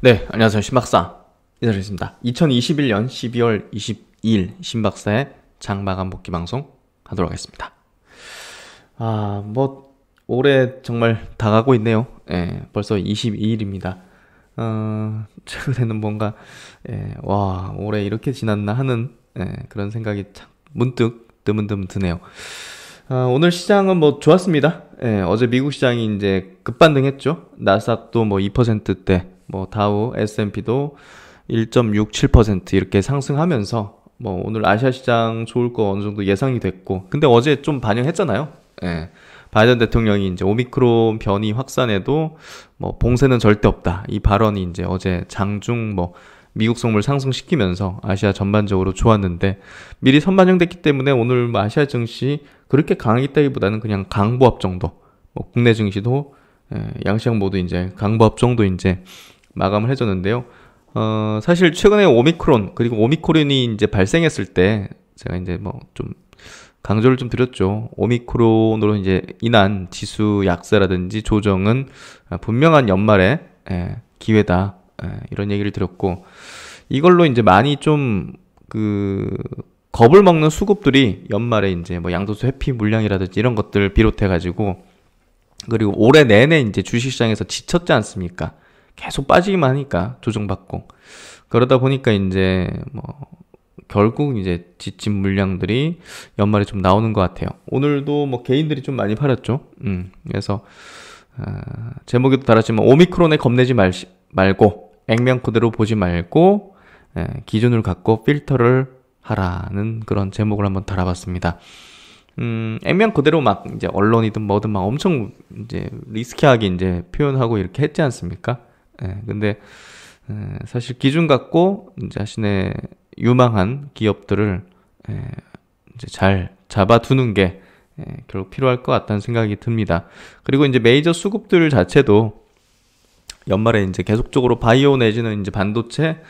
네, 안녕하세요. 신박사 이사를입니다 2021년 12월 22일 신박사의 장마감 복귀 방송 하도록 하겠습니다. 아, 뭐 올해 정말 다 가고 있네요. 예, 벌써 22일입니다. 어, 최근에는 뭔가 예, 와, 올해 이렇게 지났나 하는 예, 그런 생각이 참 문득 드문드문 드네요. 아, 오늘 시장은 뭐 좋았습니다. 예, 어제 미국 시장이 이제 급반등했죠. 나스닥도 뭐 2%대 뭐 다우, S&P도 1.67% 이렇게 상승하면서 뭐 오늘 아시아 시장 좋을 거 어느 정도 예상이 됐고 근데 어제 좀 반영했잖아요. 예. 바이든 대통령이 이제 오미크론 변이 확산에도 뭐 봉쇄는 절대 없다. 이 발언이 이제 어제 장중 뭐 미국 선물 상승시키면서 아시아 전반적으로 좋았는데 미리 선반영됐기 때문에 오늘 뭐 아시아 증시 그렇게 강하기때문보다는 그냥 강보합 정도 뭐 국내 증시도 예, 양시장 모두 이제 강보합 정도 이제 마감을 해줬는데요. 어, 사실 최근에 오미크론 그리고 오미크론이 이제 발생했을 때 제가 이제 뭐 좀 강조를 좀 드렸죠. 오미크론으로 이제 인한 지수 약세라든지 조정은 분명한 연말에 예, 기회다 예, 이런 얘기를 드렸고 이걸로 이제 많이 좀 그 겁을 먹는 수급들이 연말에 이제 뭐 양도소 회피 물량이라든지 이런 것들 비롯해 가지고 그리고 올해 내내 이제 주식시장에서 지쳤지 않습니까? 계속 빠지기만 하니까 조정받고 그러다 보니까 이제 뭐 결국 이제 지친 물량들이 연말에 좀 나오는 것 같아요. 오늘도 뭐 개인들이 좀 많이 팔았죠. 음, 그래서 아, 제목에도 달았지만 오미크론에 겁내지 말, 말고 액면 그대로 보지 말고 예, 기준을 갖고 필터를 하라는 그런 제목을 한번 달아봤습니다. 음, 액면 그대로 막 이제 언론이든 뭐든 막 엄청 이제 리스키하게 이제 표현하고 이렇게 했지 않습니까? 예, 근데 예, 사실 기준 갖고 자신의 유망한 기업들을 예, 이제 잘 잡아두는 게 예, 결국 필요할 것 같다는 생각이 듭니다. 그리고 이제 메이저 수급들 자체도 연말에 이제 계속적으로 바이오 내지는 이제 반도체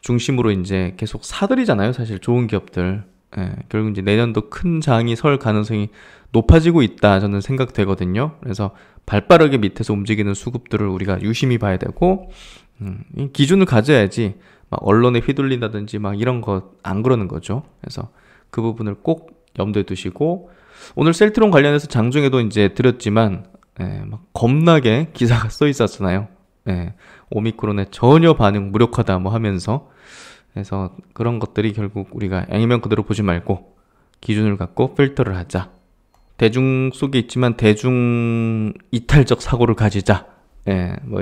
중심으로 이제 계속 사들이잖아요. 사실 좋은 기업들. 예, 결국 이제 내년도 큰 장이 설 가능성이 높아지고 있다 저는 생각되거든요. 그래서 발빠르게 밑에서 움직이는 수급들을 우리가 유심히 봐야 되고 음, 기준을 가져야지 막 언론에 휘둘린다든지 막 이런 것 안 그러는 거죠. 그래서 그 부분을 꼭 염두에 두시고 오늘 셀트론 관련해서 장중에도 이제 드렸지만 예, 막 겁나게 기사가 써 있었잖아요. 예, 오미크론에 전혀 반응 무력하다 뭐 하면서 그래서 그런 것들이 결국 우리가 양이면 그대로 보지 말고 기준을 갖고 필터를 하자. 대중 속에 있지만 대중 이탈적 사고를 가지자. 예, 뭐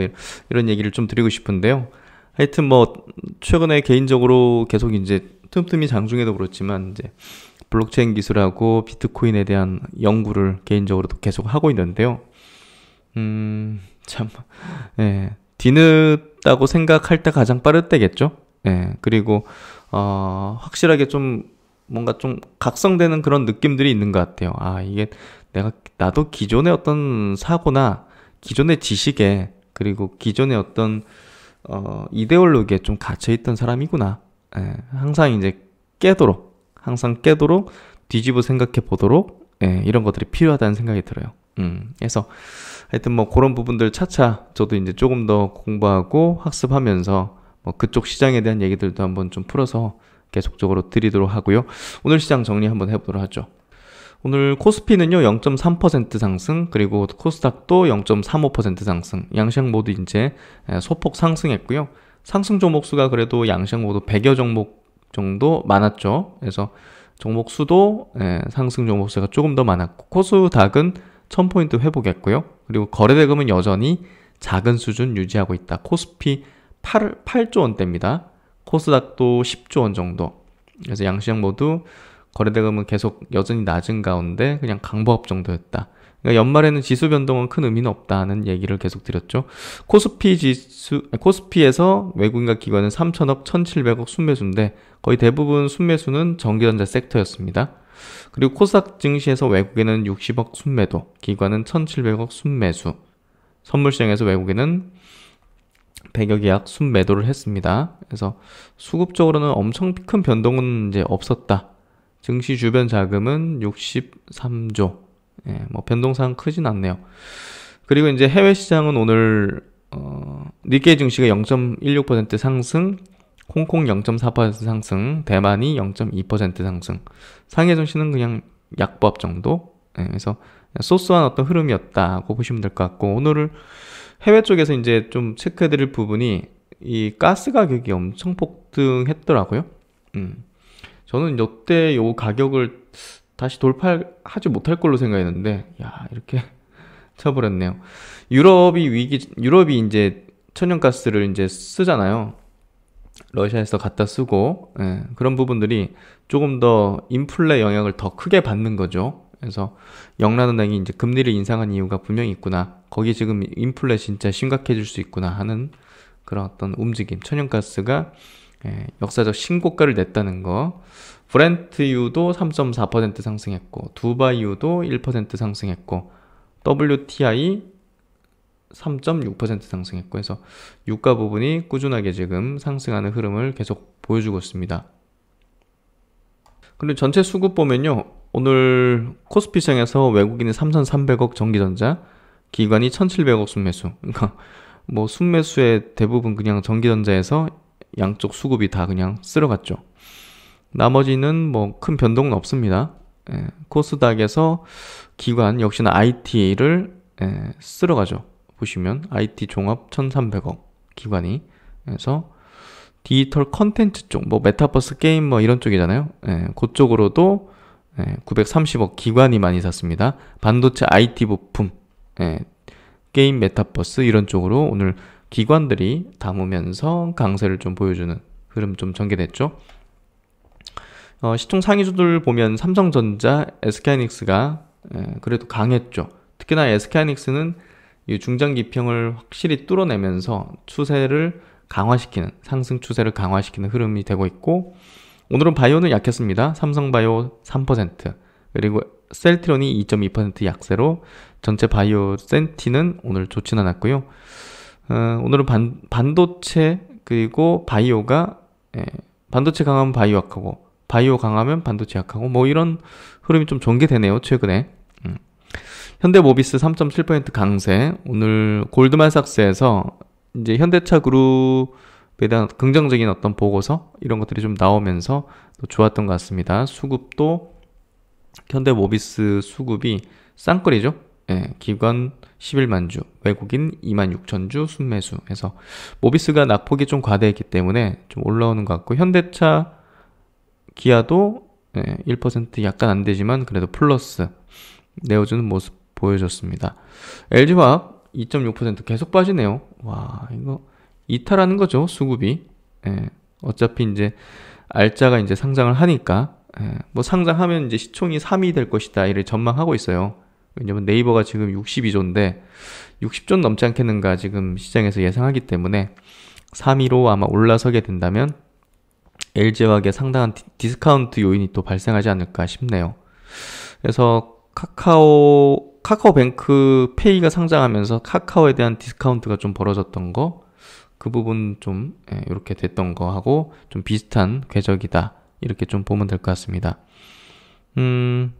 이런 얘기를 좀 드리고 싶은데요. 하여튼 뭐 최근에 개인적으로 계속 이제 틈틈이 장중에도 그렇지만 이제 블록체인 기술하고 비트코인에 대한 연구를 개인적으로도 계속 하고 있는데요. 음, 참, 예, 뒤늦다고 생각할 때 가장 빠를 때겠죠. 예, 그리고, 어, 확실하게 좀 뭔가 좀 각성되는 그런 느낌들이 있는 것 같아요. 아, 이게 내가, 나도 기존의 어떤 사고나 기존의 지식에 그리고 기존의 어떤, 어, 이데올로기에 좀 갇혀있던 사람이구나. 예, 항상 이제 깨도록, 항상 깨도록 뒤집어 생각해 보도록, 예, 이런 것들이 필요하다는 생각이 들어요. 음, 그서 하여튼 뭐 그런 부분들 차차 저도 이제 조금 더 공부하고 학습하면서 뭐 그쪽 시장에 대한 얘기들도 한번 좀 풀어서 계속적으로 드리도록 하고요. 오늘 시장 정리 한번 해보도록 하죠. 오늘 코스피는요 0.3% 상승 그리고 코스닥도 0.35% 상승 양시장 모두 이제 소폭 상승했고요 상승 종목 수가 그래도 양시장 모두 100여 종목 정도 많았죠 그래서 종목 수도 상승 종목 수가 조금 더 많았고 코스닥은 1000포인트 회복했고요 그리고 거래대금은 여전히 작은 수준 유지하고 있다 코스피 8, 8조 원대입니다 코스닥도 10조 원 정도. 그래서 양시장 모두 거래대금은 계속 여전히 낮은 가운데 그냥 강보합 정도였다. 그러니까 연말에는 지수 변동은 큰 의미는 없다는 얘기를 계속 드렸죠. 코스피 지수, 코스피에서 외국인과 기관은 3천억 1,700억 순매수인데 거의 대부분 순매수는 전기전자 섹터였습니다. 그리고 코스닥 증시에서 외국인은 60억 순매도, 기관은 1,700억 순매수, 선물시장에서 외국인은 100여 계약 순매도를 했습니다. 그래서 수급적으로는 엄청 큰 변동은 이제 없었다. 증시 주변 자금은 63조. 예, 뭐변동상 크진 않네요. 그리고 이제 해외 시장은 오늘 어, 니케이 증시가 0.16% 상승, 홍콩 0.4% 상승, 대만이 0.2% 상승. 상해 증시는 그냥 약법 정도. 예, 그래서 소소한 어떤 흐름이었다고 보시면 될 것 같고 오늘을 해외 쪽에서 이제 좀 체크해드릴 부분이 이 가스 가격이 엄청 폭등했더라고요. 음. 저는 이때 요 가격을 다시 돌파하지 못할 걸로 생각했는데 야 이렇게 쳐버렸네요. 유럽이 위기 유럽이 이제 천연가스를 이제 쓰잖아요. 러시아에서 갖다 쓰고 예, 그런 부분들이 조금 더 인플레 영향을 더 크게 받는 거죠. 그래서 영란은행이 이제 금리를 인상한 이유가 분명히 있구나. 거기 지금 인플레 진짜 심각해질 수 있구나 하는 그런 어떤 움직임. 천연가스가 예, 역사적 신고가를 냈다는 거. 브렌트유도 3.4% 상승했고, 두바이유도 1% 상승했고, WTI 3.6% 상승했고 해서 유가 부분이 꾸준하게 지금 상승하는 흐름을 계속 보여주고 있습니다. 그리고 전체 수급 보면요. 오늘 코스피 시장에서 외국인이 3,300억 전기전자, 기관이 1,700억 순매수. 그러니까 뭐 순매수의 대부분 그냥 전기전자에서 양쪽 수급이 다 그냥 쓸어갔죠. 나머지는 뭐 큰 변동은 없습니다. 예, 코스닥에서 기관 역시나 IT를 예, 쓸어가죠. 보시면 IT 종합 1,300억 기관이 그래서 디지털 컨텐츠 쪽, 뭐 메타버스 게임 뭐 이런 쪽이잖아요. 예, 그쪽으로도 예, 930억 기관이 많이 샀습니다. 반도체 IT 부품, 예, 게임 메타버스 이런 쪽으로 오늘 기관들이 담으면서 강세를 좀 보여주는 흐름 좀 전개됐죠. 어, 시총 상위주들 보면 삼성전자, SK하이닉스가 예, 그래도 강했죠. 특히나 SK하이닉스는 중장기평을 확실히 뚫어내면서 추세를 강화시키는 상승 추세를 강화시키는 흐름이 되고 있고 오늘은 바이오는 약했습니다. 삼성바이오 3%, 그리고 셀트론이 2.2% 약세로 전체 바이오 센티는 오늘 좋진 않았고요. 어, 오늘은 반, 반도체 그리고 바이오가 예, 반도체 강하면 바이오 약하고 바이오 강하면 반도체 약하고 뭐 이런 흐름이 좀 전개되네요 최근에 음. 현대모비스 3.7% 강세 오늘 골드만삭스에서 이제 현대차 그룹 그에 대한 긍정적인 어떤 보고서 이런 것들이 좀 나오면서 또 좋았던 것 같습니다. 수급도 현대모비스 수급이 쌍끌이죠. 예, 기관 11만 주, 외국인 2만 6천 주 순매수 해서 모비스가 낙폭이 좀 과대했기 때문에 좀 올라오는 것 같고 현대차, 기아도 예, 1% 약간 안 되지만 그래도 플러스 내어주는 모습 보여줬습니다. LG화학 2.6% 계속 빠지네요. 와 이거 이탈하는 거죠. 수급이. 예, 어차피 이제 알짜가 이제 상장을 하니까 예, 뭐 상장하면 이제 시총이 3이 될 것이다. 이를 전망하고 있어요. 왜냐면 네이버가 지금 62조인데 60조 넘지 않겠는가 지금 시장에서 예상하기 때문에 3위로 아마 올라서게 된다면 LG화학에 상당한 디스카운트 요인이 또 발생하지 않을까 싶네요. 그래서 카카오 카카오뱅크 페이가 상장하면서 카카오에 대한 디스카운트가 좀 벌어졌던 거그 부분 좀 이렇게 예, 됐던 거하고 좀 비슷한 궤적이다 이렇게 좀 보면 될 것 같습니다 음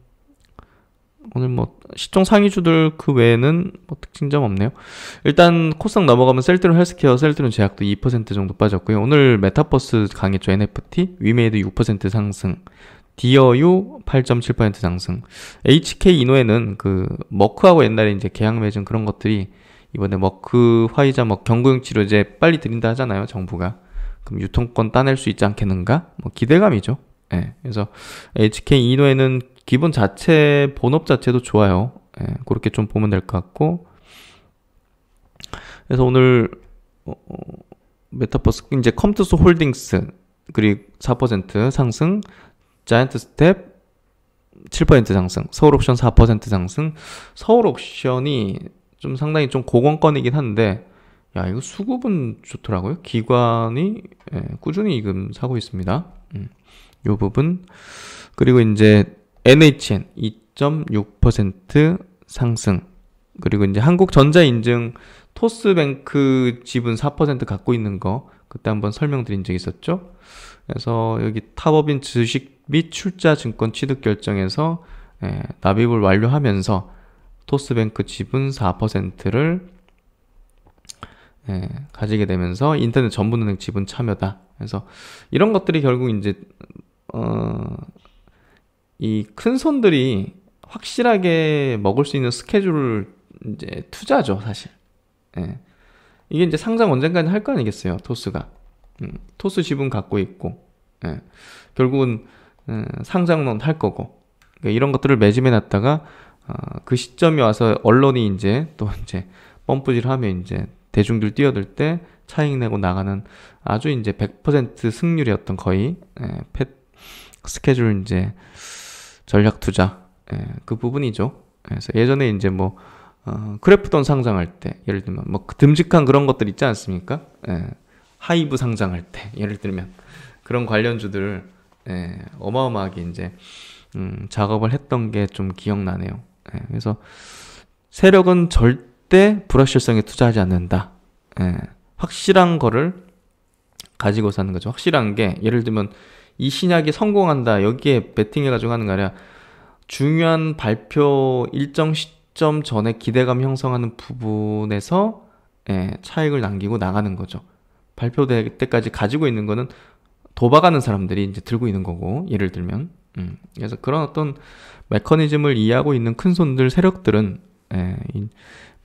오늘 뭐 시총 상위주들 그 외에는 뭐 특징점 없네요 일단 코스닥 넘어가면 셀트론 헬스케어 셀트론 제약도 2% 정도 빠졌고요 오늘 메타버스 강했죠 NFT 위메이드 6% 상승 디어유 8.7% 상승 HK 이노에는 그 머크하고 옛날에 이제 계약 맺은 그런 것들이 이번에 머크 뭐 그 화이자 뭐 경구용 치료제 빨리 드린다 하잖아요, 정부가. 그럼 유통권 따낼 수 있지 않겠는가? 뭐 기대감이죠. 예. 그래서 HK 이노에는 기본 자체 본업 자체도 좋아요. 예, 그렇게 좀 보면 될 것 같고. 그래서 오늘 어, 어, 메타버스 이제 컴투스 홀딩스 그리고 4% 상승, 자이언트 스텝 7% 상승, 서울 옵션 4% 상승. 서울 옵션이 좀 상당히 좀고건권이긴 한데 야 이거 수급은 좋더라고요 기관이 예, 꾸준히 이금 사고 있습니다 음, 요 부분 그리고 이제 NHN 2.6% 상승 그리고 이제 한국전자인증 토스뱅크 지분 4% 갖고 있는 거 그때 한번 설명드린 적 있었죠 그래서 여기 탑업인 주식 및 출자 증권 취득 결정에서 예, 납입을 완료하면서 토스뱅크 지분 4%를 예, 가지게 되면서 인터넷 전문은행 지분 참여다. 그래서 이런 것들이 결국 이제 어, 이 큰 손들이 확실하게 먹을 수 있는 스케줄을 이제 투자죠, 사실. 예. 이게 이제 상장 언젠가는 할 거 아니겠어요, 토스가. 음, 토스 지분 갖고 있고, 예. 결국은 음, 상장론 할 거고. 그러니까 이런 것들을 매집해 놨다가 어, 그 시점이 와서 언론이 이제 또 이제 뻔뿌질하면 이제 대중들 뛰어들 때 차익 내고 나가는 아주 이제 100% 승률이었던 거의 예, 펫 스케줄 이제 전략 투자 예, 그 부분이죠. 그래서 예전에 이제 뭐 어, 크래프톤 상장할 때 예를 들면 뭐 그 듬직한 그런 것들 있지 않습니까? 예, 하이브 상장할 때 예를 들면 그런 관련주들 예, 어마어마하게 이제 음, 작업을 했던 게 좀 기억나네요. 예, 그래서 세력은 절대 불확실성에 투자하지 않는다. 예, 확실한 거를 가지고 사는 거죠. 확실한 게 예를 들면 이 신약이 성공한다 여기에 베팅해가지고 하는 거 아니라 중요한 발표 일정 시점 전에 기대감 형성하는 부분에서 예, 차익을 남기고 나가는 거죠. 발표될 때까지 가지고 있는 거는 도박하는 사람들이 이제 들고 있는 거고 예를 들면 음, 그래서 그런 어떤 메커니즘을 이해하고 있는 큰 손들 세력들은 에, 예,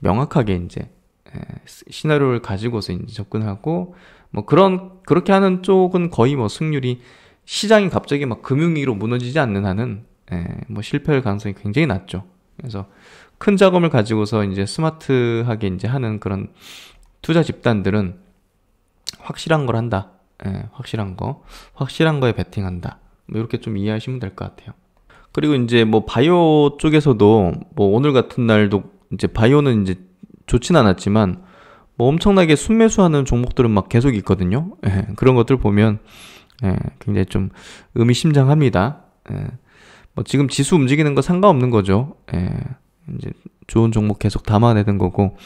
명확하게 이제 에, 예, 시나리오를 가지고서 이제 접근하고 뭐 그런 그렇게 하는 쪽은 거의 뭐 승률이 시장이 갑자기 막금융위로 무너지지 않는 한은 에, 예, 뭐 실패할 가능성이 굉장히 낮죠. 그래서 큰 자금을 가지고서 이제 스마트하게 이제 하는 그런 투자 집단들은 확실한 걸 한다. 에, 확실한 거, 확실한 거에 베팅한다. 뭐 이렇게 좀 이해하시면 될 것 같아요. 그리고 이제 뭐 바이오 쪽에서도 뭐 오늘 같은 날도 이제 바이오는 이제 좋진 않았지만 뭐 엄청나게 순매수하는 종목들은 막 계속 있거든요. 예, 그런 것들 보면 예, 굉장히 좀 의미심장합니다. 예, 뭐 지금 지수 움직이는 거 상관없는 거죠. 예, 이제 좋은 종목 계속 담아내는 거고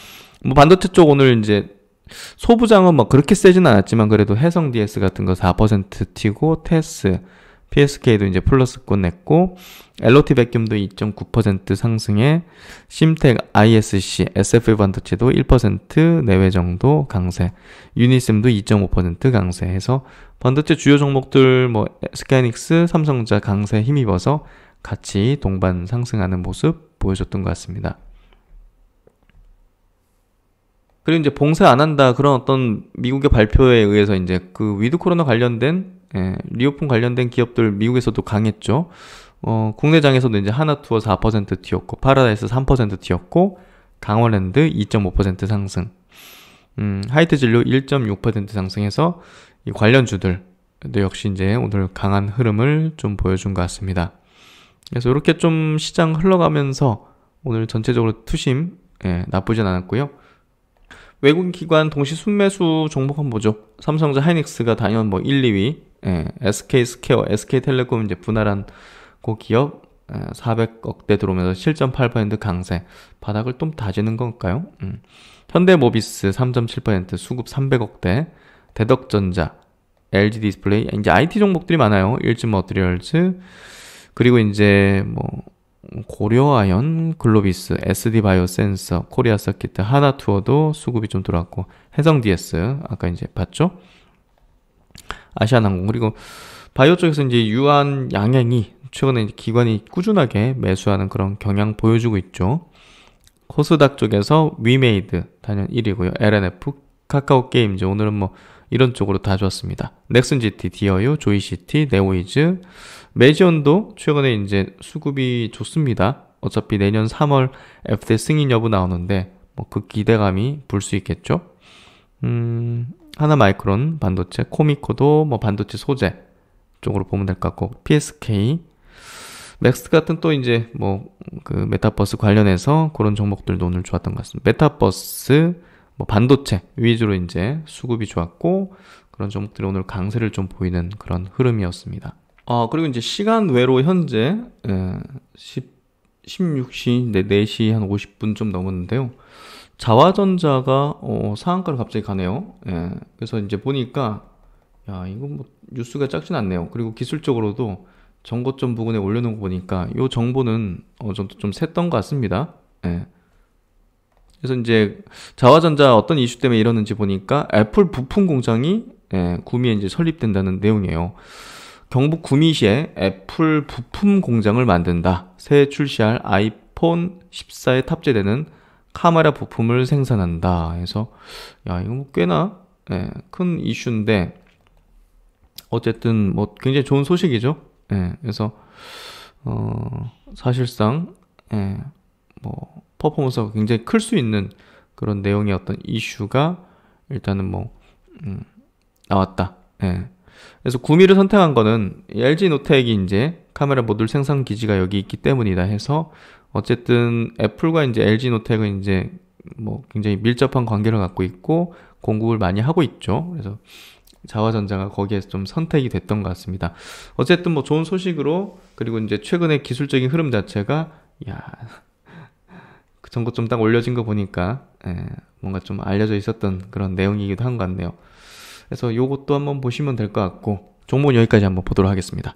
뭐 반도체 쪽 오늘 이제 소부장은 막 그렇게 세진 않았지만 그래도 해성 DS 같은 거 4% 튀고 테스 PSK도 이제 플러스권 냈고 LOT 백금도 2.9% 상승에 심텍 ISC, SF 반도체도 1% 내외 정도 강세, 유니쌤도 2.5% 강세해서 반도체 주요 종목들 뭐 스캐닉스, 삼성자 강세 힘입어서 같이 동반 상승하는 모습 보여줬던 것 같습니다. 그리고 이제 봉쇄 안 한다 그런 어떤 미국의 발표에 의해서 이제 그 위드 코로나 관련된 예, 리오픈 관련된 기업들 미국에서도 강했죠. 어, 국내장에서도 이제 하나투어 4% 튀었고, 파라다이스 3% 튀었고, 강원랜드 2.5% 상승, 음, 하이트 진료 1.6% 상승해서 이 관련주들 역시 이제 오늘 강한 흐름을 좀 보여준 것 같습니다. 그래서 이렇게 좀 시장 흘러가면서 오늘 전체적으로 투심 예, 나쁘진 않았고요. 외국인 기관 동시 순매수 종목 한번 보죠. 삼성전자 하이닉스가 당연 뭐 1, 2위, 예, SK 스퀘어, SK텔레콤 이제 분할한 고 기업 400억대 예, 들어오면서 7.8% 강세 바닥을 좀 다지는 건가요? 음. 현대모비스 3.7% 수급 300억대 대덕전자 LG 디스플레이 아, 이제 IT 종목들이 많아요. 일진 머트리얼즈 그리고 이제 뭐 고려아연, 글로비스, SD바이오 센서, 코리아 서킷, 하나투어도 수급이 좀 들어왔고 해성DS 아까 이제 봤죠? 아시아나항공 그리고 바이오 쪽에서 이제 유한 양행이 최근에 기관이 꾸준하게 매수하는 그런 경향 보여주고 있죠. 코스닥 쪽에서 위메이드 단연 1위고요. LNF, 카카오 게임즈 오늘은 뭐 이런 쪽으로 다 좋았습니다. 넥슨 GT, 디어유, 조이시티, 네오이즈, 매지온도 최근에 이제 수급이 좋습니다. 어차피 내년 3월 FD 승인 여부 나오는데 뭐그 기대감이 불 수 있겠죠. 음, 하나 마이크론 반도체, 코미코도 뭐 반도체 소재 쪽으로 보면 될 것 같고, PSK, 맥스 같은 또 이제 뭐 그 메타버스 관련해서 그런 종목들도 오늘 좋았던 것 같습니다. 메타버스, 뭐 반도체 위주로 이제 수급이 좋았고 그런 종목들이 오늘 강세를 좀 보이는 그런 흐름이었습니다. 어, 그리고 이제 시간 외로 현재 10, 16시, 4시 한 50분 좀 넘었는데요. 자화전자가 어, 상한가를 갑자기 가네요. 예. 그래서 이제 보니까 야 이건 뭐 뉴스가 작진 않네요. 그리고 기술적으로도 정거점 부근에 올려놓은 거 보니까 이 정보는 어느 정도 좀 샜던 것 같습니다. 예. 그래서 이제 자화전자 어떤 이슈 때문에 이러는지 보니까 애플 부품 공장이 예, 구미에 이제 설립된다는 내용이에요. 경북 구미시에 애플 부품 공장을 만든다. 새 출시할 아이폰 14에 탑재되는 카메라 부품을 생산한다. 해서 야 이거 뭐 꽤나 예, 큰 이슈인데 어쨌든 뭐 굉장히 좋은 소식이죠. 예, 그래서 어, 사실상 예, 뭐 퍼포먼스가 굉장히 클 수 있는 그런 내용의 어떤 이슈가 일단은 뭐 음, 나왔다. 예. 그래서 구미를 선택한 거는 LG 노텍이 이제 카메라 모듈 생산 기지가 여기 있기 때문이다 해서 어쨌든 애플과 이제 LG 노텍은 이제 뭐 굉장히 밀접한 관계를 갖고 있고 공급을 많이 하고 있죠. 그래서 자화전자가 거기에서 좀 선택이 됐던 것 같습니다. 어쨌든 뭐 좋은 소식으로 그리고 이제 최근에 기술적인 흐름 자체가 야 그전 거좀딱 올려진 거 보니까 에, 예, 뭔가 좀 알려져 있었던 그런 내용이기도 한 것 같네요. 그래서 요것도 한번 보시면 될 것 같고 종목은 여기까지 한번 보도록 하겠습니다.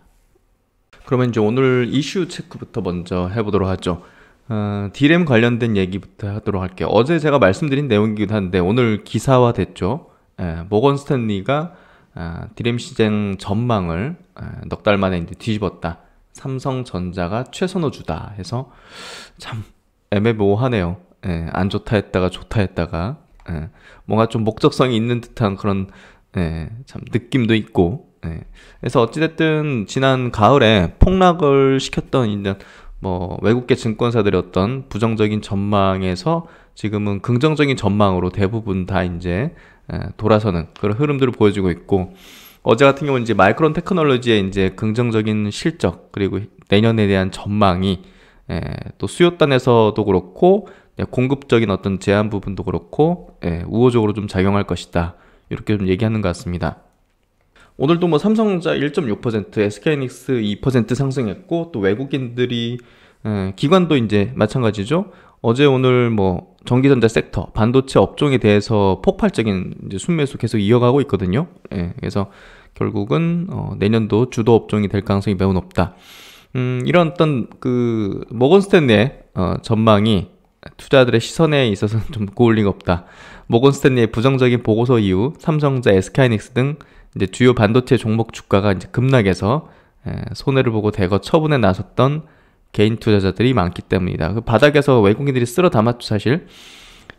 그러면 이제 오늘 이슈 체크부터 먼저 해보도록 하죠. 어, 디램 관련된 얘기부터 하도록 할게요. 어제 제가 말씀드린 내용이기도 한데 오늘 기사화 됐죠. 예, 모건 스탠리가 어, 디램 시장 전망을 예, 아, 넉달 만에 이제 뒤집었다. 삼성전자가 최선호주다 해서 참 애매모호하네요. 예, 안 좋다 했다가 좋다 했다가 예, 뭔가 좀 목적성이 있는 듯한 그런 예, 참 느낌도 있고 네. 그래서 어찌됐든 지난 가을에 폭락을 시켰던 이제 뭐 외국계 증권사들의 어떤 부정적인 전망에서 지금은 긍정적인 전망으로 대부분 다 이제 돌아서는 그런 흐름들을 보여주고 있고 어제 같은 경우는 이제 마이크론 테크놀로지의 이제 긍정적인 실적 그리고 내년에 대한 전망이 예, 또 수요단에서도 그렇고 예, 공급적인 어떤 제한 부분도 그렇고 예, 우호적으로 좀 작용할 것이다 이렇게 좀 얘기하는 것 같습니다. 오늘도 뭐삼성자 1.6%, SK이닉스 2% 상승했고 또 외국인들이 예, 기관도 이제 마찬가지죠. 어제 오늘 뭐 전기전자 섹터, 반도체 업종에 대해서 폭발적인 이제 순매수 계속 이어가고 있거든요. 예, 그래서 결국은 어, 내년도 주도 업종이 될 가능성이 매우 높다. 음, 이런 어떤 그 모건 스탠리의 어, 전망이 투자들의 시선에 있어서는 좀 고울 리가 없다. 모건 스탠리의 부정적인 보고서 이후 삼성자, SK이닉스 등 이제 주요 반도체 종목 주가가 이제 급락해서 예, 손해를 보고 대거 처분에 나섰던 개인 투자자들이 많기 때문이다. 그 바닥에서 외국인들이 쓸어 담았죠, 사실.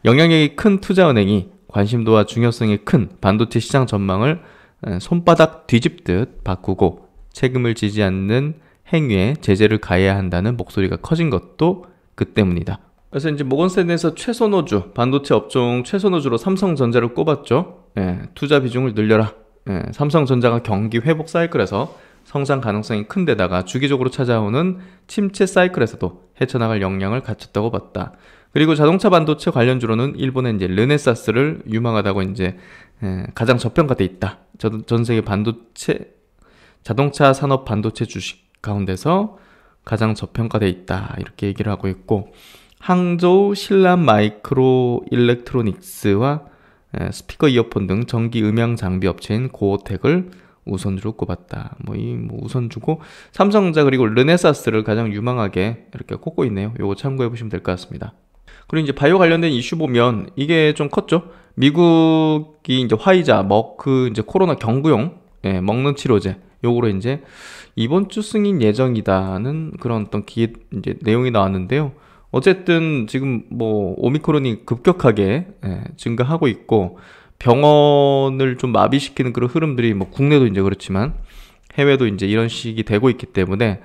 영향력이 큰 투자은행이 관심도와 중요성이 큰 반도체 시장 전망을 예, 손바닥 뒤집듯 바꾸고 책임을 지지 않는 행위에 제재를 가해야 한다는 목소리가 커진 것도 그 때문이다. 그래서 이제 모건스탠에서 최선호주, 반도체 업종 최선호주로 삼성전자를 꼽았죠. 예, 투자 비중을 늘려라. 예, 삼성전자가 경기 회복 사이클에서 성장 가능성이 큰 데다가 주기적으로 찾아오는 침체 사이클에서도 헤쳐나갈 역량을 갖췄다고 봤다. 그리고 자동차 반도체 관련주로는 일본의 이제 르네사스를 유망하다고 이제 예, 가장 저평가돼 있다. 전, 전 세계 반도체 자동차 산업 반도체 주식 가운데서 가장 저평가돼 있다. 이렇게 얘기를 하고 있고 항저우 신라 마이크로 일렉트로닉스와 예, 스피커 이어폰 등 전기 음향 장비 업체인 고어텍을 우선으로 꼽았다. 뭐이뭐 우선주고 삼성전자 그리고 르네사스를 가장 유망하게 이렇게 꼽고 있네요. 요거 참고해 보시면 될 것 같습니다. 그리고 이제 바이오 관련된 이슈 보면 이게 좀 컸죠. 미국이 이제 화이자, 머크 이제 코로나 경구용 예, 먹는 치료제 요거로 이제 이번 주 승인 예정이다는 그런 어떤 기 이제 내용이 나왔는데요. 어쨌든 지금 뭐 오미크론이 급격하게 예, 증가하고 있고 병원을 좀 마비시키는 그런 흐름들이 뭐 국내도 이제 그렇지만 해외도 이제 이런 식이 되고 있기 때문에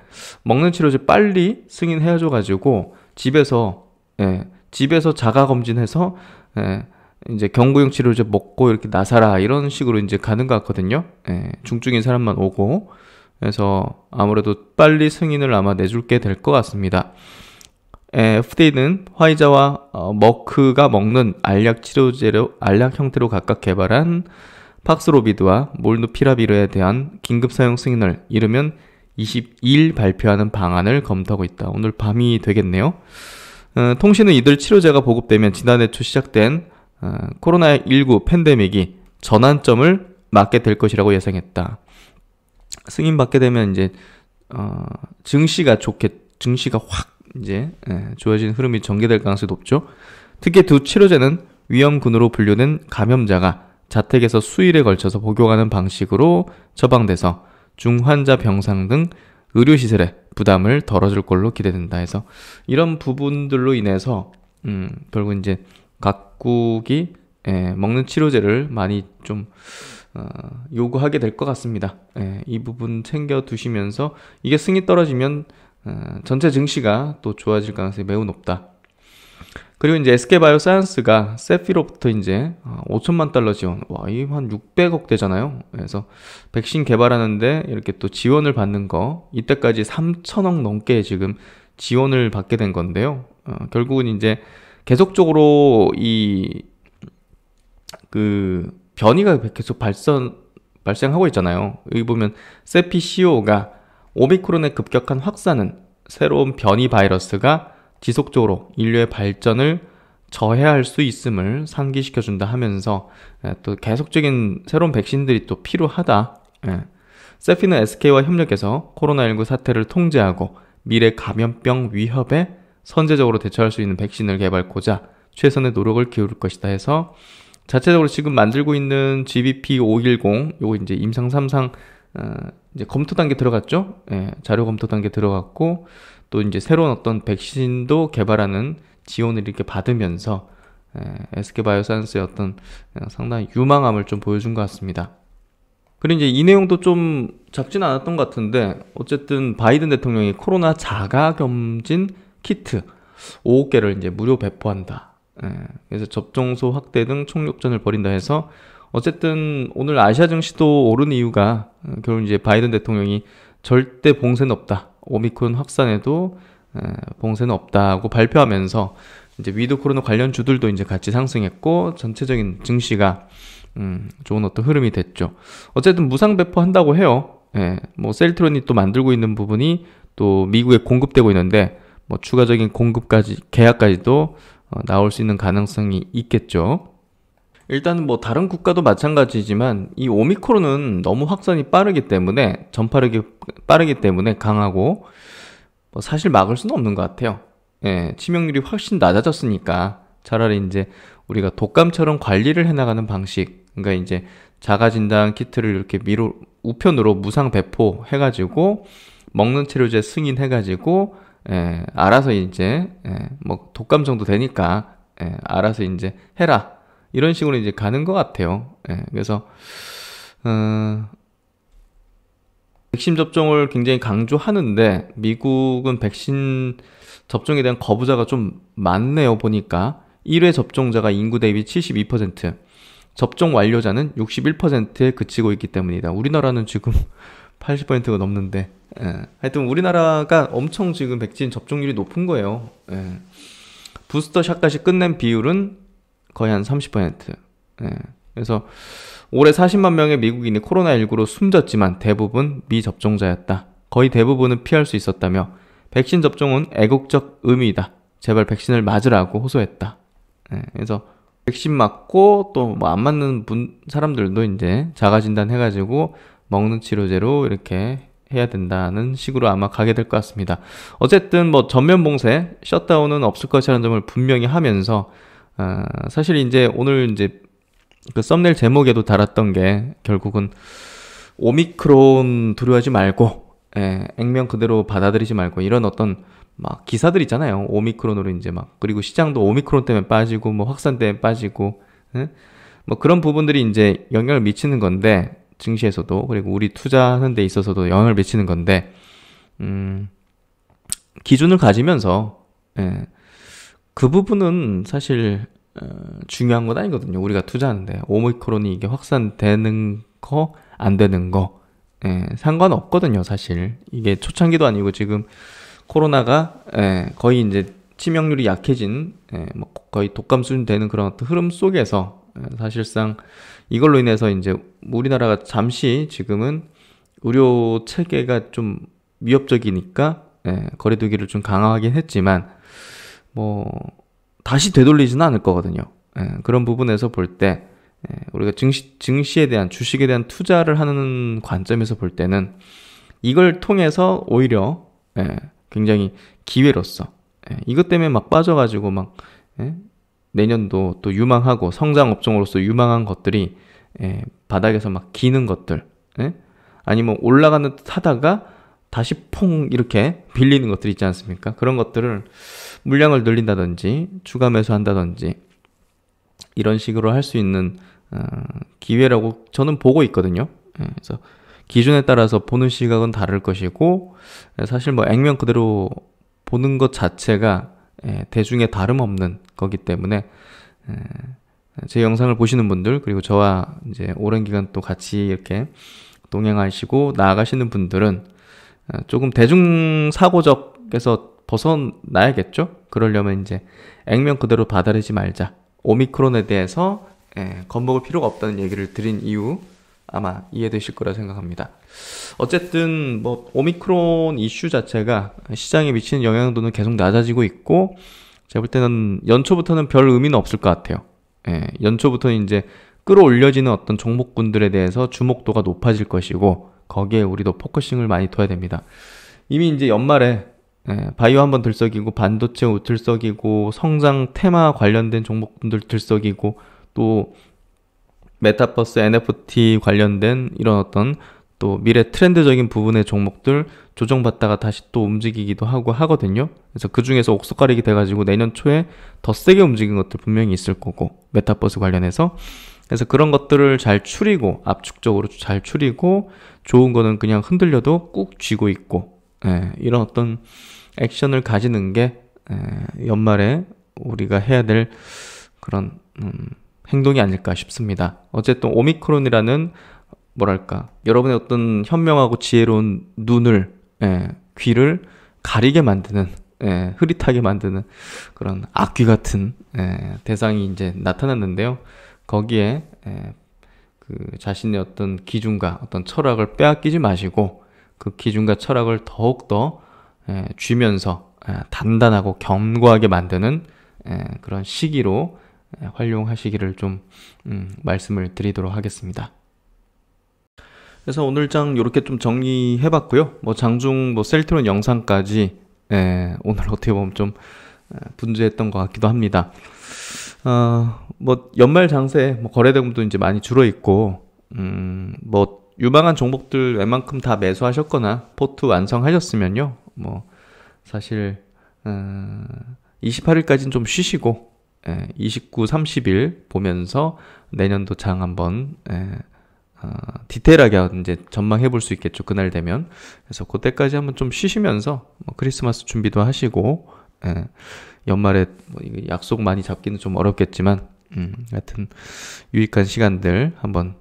먹는 치료제 빨리 승인해 줘 가지고 집에서 예, 집에서 자가 검진해서 예, 이제 경구용 치료제 먹고 이렇게 나사라 이런 식으로 이제 가는 것 같거든요. 예, 중증인 사람만 오고 그래서 아무래도 빨리 승인을 아마 내줄게 될 것 같습니다. FDA는 화이자와 어, 머크가 먹는 알약 치료제로 알약 형태로 각각 개발한 팍스로비드와 몰누피라비르에 대한 긴급 사용 승인을 이르면 22일 발표하는 방안을 검토하고 있다. 오늘 밤이 되겠네요. 어, 통신은 이들 치료제가 보급되면 지난해 초 시작된 어, 코로나19 팬데믹이 전환점을 맞게 될 것이라고 예상했다. 승인받게 되면 이제 어, 증시가 좋게 증시가 확 이제 예, 좋아진 흐름이 전개될 가능성이 높죠. 특히 두 치료제는 위험군으로 분류된 감염자가 자택에서 수일에 걸쳐서 복용하는 방식으로 처방돼서 중환자 병상 등 의료시설에 부담을 덜어줄 걸로 기대된다 해서 이런 부분들로 인해서 음 결국 이제 각국이 예, 먹는 치료제를 많이 좀 어, 요구하게 될 것 같습니다. 예, 이 부분 챙겨 두시면서 이게 승이 떨어지면 어, 전체 증시가 또 좋아질 가능성이 매우 높다. 그리고 이제 SK바이오사이언스가 세피로부터 이제 5천만 어, 달러 지원, 와, 이한 600억 되잖아요. 그래서 백신 개발하는데 이렇게 또 지원을 받는 거, 이때까지 3천억 넘게 지금 지원을 받게 된 건데요. 어, 결국은 이제 계속적으로 이, 그, 변이가 계속 발선, 발생하고 있잖아요. 여기 보면 세피 CEO가 오미크론의 급격한 확산은 새로운 변이 바이러스가 지속적으로 인류의 발전을 저해할 수 있음을 상기시켜준다 하면서 예, 또 계속적인 새로운 백신들이 또 필요하다. 예. 세피는 SK와 협력해서 코로나19 사태를 통제하고 미래 감염병 위협에 선제적으로 대처할 수 있는 백신을 개발고자 최선의 노력을 기울일 것이다 해서 자체적으로 지금 만들고 있는 GBP 510 요거 이제 임상 3상 어, 이제 검토 단계 들어갔죠. 예, 자료 검토 단계 들어갔고 또 이제 새로운 어떤 백신도 개발하는 지원을 이렇게 받으면서 예, SK 바이오사이언스의 어떤 상당히 유망함을 좀 보여준 것 같습니다. 그리고 이제 이 내용도 좀작지 않았던 것 같은데 어쨌든 바이든 대통령이 코로나 자가 검진 키트 5개를 이제 무료 배포한다. 예, 그래서 접종소 확대 등 총력전을 벌인다 해서 어쨌든 오늘 아시아 증시도 오른 이유가 결국 이제 바이든 대통령이 절대 봉쇄는 없다. 오미크론 확산에도 봉쇄는 없다고 발표하면서 이제 위드 코로나 관련 주들도 이제 같이 상승했고 전체적인 증시가 음, 좋은 어떤 흐름이 됐죠. 어쨌든 무상 배포한다고 해요. 예, 뭐 셀트론이 또 만들고 있는 부분이 또 미국에 공급되고 있는데 뭐 추가적인 공급까지 계약까지도 어, 나올 수 있는 가능성이 있겠죠. 일단 뭐 다른 국가도 마찬가지지만 이 오미크론은 너무 확산이 빠르기 때문에 전파력이 빠르기 때문에 강하고 뭐 사실 막을 수는 없는 것 같아요. 예, 치명률이 훨씬 낮아졌으니까 차라리 이제 우리가 독감처럼 관리를 해나가는 방식, 그러니까 이제 자가진단 키트를 이렇게 미로 우편으로 무상 배포 해가지고 먹는 치료제 승인해가지고 예, 알아서 이제 예, 뭐 독감 정도 되니까 예, 알아서 이제 해라. 이런 식으로 이제 가는 것 같아요. 예, 그래서 어, 백신 접종을 굉장히 강조하는데 미국은 백신 접종에 대한 거부자가 좀 많네요 보니까 1회 접종자가 인구 대비 72% 접종 완료자는 61%에 그치고 있기 때문이다. 우리나라는 지금 80%가 넘는데 예. 하여튼 우리나라가 엄청 지금 백신 접종률이 높은 거예요. 예. 부스터 샷까지 끝낸 비율은 거의 한 30%. 예. 그래서 올해 40만 명의 미국인이 코로나19로 숨졌지만 대부분 미접종자였다. 거의 대부분은 피할 수 있었다며 백신 접종은 애국적 의미이다. 제발 백신을 맞으라고 호소했다. 예. 그래서 백신 맞고 또뭐안 맞는 분 사람들도 이제 자가 진단 해가지고 먹는 치료제로 이렇게 해야 된다는 식으로 아마 가게 될 것 같습니다. 어쨌든 뭐 전면 봉쇄, 셧다운은 없을 것이라는 점을 분명히 하면서 아, 사실 이제 오늘 이제 그 썸네일 제목에도 달았던 게 결국은 오미크론 두려워하지 말고 예, 액면 그대로 받아들이지 말고 이런 어떤 막 기사들 있잖아요. 오미크론으로 이제 막 그리고 시장도 오미크론 때문에 빠지고 뭐 확산 때문에 빠지고 예? 뭐 그런 부분들이 이제 영향을 미치는 건데 증시에서도 그리고 우리 투자하는 데 있어서도 영향을 미치는 건데 음 기준을 가지면서 예, 그 부분은 사실 어, 중요한 건 아니거든요. 우리가 투자하는데 오미크론이 이게 확산되는 거 안 되는 거 예, 상관없거든요. 사실 이게 초창기도 아니고 지금 코로나가 예, 거의 이제 치명률이 약해진 예, 뭐 거의 독감 수준 되는 그런 어떤 흐름 속에서 예, 사실상 이걸로 인해서 이제 우리나라가 잠시 지금은 의료 체계가 좀 위협적이니까 예, 거리두기를 좀 강화하긴 했지만 뭐 다시 되돌리지는 않을 거거든요. 예, 그런 부분에서 볼때 예, 우리가 증시 증시에 대한 주식에 대한 투자를 하는 관점에서 볼 때는 이걸 통해서 오히려 예, 굉장히 기회로서 예, 이것 때문에 막 빠져가지고 막 예, 내년도 또 유망하고 성장 업종으로서 유망한 것들이 예, 바닥에서 막 기는 것들 예? 아니면 뭐 올라가는 듯 하다가 다시 퐁 이렇게 빌리는 것들 있지 않습니까? 그런 것들을 물량을 늘린다든지 추가 매수한다든지 이런 식으로 할 수 있는 어, 기회라고 저는 보고 있거든요. 예, 그래서 기준에 따라서 보는 시각은 다를 것이고 예, 사실 뭐 액면 그대로 보는 것 자체가 예, 대중에 다름없는 거기 때문에 제 영상을 보시는 분들 그리고 저와 이제 오랜 기간 또 같이 이렇게 동행하시고 나아가시는 분들은 어, 조금 대중 사고적에서 벗어나야겠죠? 그러려면 이제 액면 그대로 받아들이지 말자. 오미크론에 대해서 예, 겁먹을 필요가 없다는 얘기를 드린 이유 아마 이해되실 거라 생각합니다. 어쨌든 뭐 오미크론 이슈 자체가 시장에 미치는 영향도는 계속 낮아지고 있고 제가 볼 때는 연초부터는 별 의미는 없을 것 같아요. 예, 연초부터는 이제 끌어올려지는 어떤 종목군들에 대해서 주목도가 높아질 것이고 거기에 우리도 포커싱을 많이 둬야 됩니다. 이미 이제 연말에 예, 바이오 한 번 들썩이고 반도체 들썩이고 성장 테마 관련된 종목분들 들썩이고 또 메타버스 NFT 관련된 이런 어떤 또 미래 트렌드적인 부분의 종목들 조정받다가 다시 또 움직이기도 하고 하거든요. 그래서 그 중에서 옥석가리기 돼가지고 내년 초에 더 세게 움직인 것들 분명히 있을 거고 메타버스 관련해서 그래서 그런 것들을 잘 추리고 압축적으로 잘 추리고 좋은 거는 그냥 흔들려도 꾹 쥐고 있고 예, 이런 어떤 액션을 가지는 게 예, 연말에 우리가 해야 될 그런 음, 행동이 아닐까 싶습니다. 어쨌든 오미크론이라는 뭐랄까 여러분의 어떤 현명하고 지혜로운 눈을 예, 귀를 가리게 만드는 예, 흐릿하게 만드는 그런 악귀 같은 예, 대상이 이제 나타났는데요. 거기에 예, 그 자신의 어떤 기준과 어떤 철학을 빼앗기지 마시고 그 기준과 철학을 더욱더 예, 쥐면서 예, 단단하고 견고하게 만드는 예, 그런 시기로 활용하시기를 좀 음, 말씀을 드리도록 하겠습니다. 그래서 오늘 장 이렇게 좀 정리해봤고요. 뭐 장중 뭐 셀트론 영상까지 오늘 어떻게 보면 좀 분주했던 것 같기도 합니다. 어, 뭐 연말 장세 뭐 거래대금도 이제 많이 줄어 있고, 음, 뭐 유망한 종목들 웬만큼 다 매수하셨거나 포트 완성하셨으면요. 뭐 사실 음, 어, 28일까지는 좀 쉬시고 예, 29, 30일 보면서 내년도 장 한번 예, 어, 디테일하게 이제 전망해 볼 수 있겠죠. 그날 되면. 그래서 그때까지 한번 좀 쉬시면서 뭐 크리스마스 준비도 하시고 예, 연말에 뭐 약속 많이 잡기는 좀 어렵겠지만 음, 하여튼 유익한 시간들 한번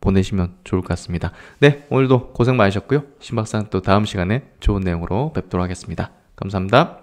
보내시면 좋을 것 같습니다. 네, 오늘도 고생 많으셨고요. 신박사또 다음 시간에 좋은 내용으로 뵙도록 하겠습니다. 감사합니다.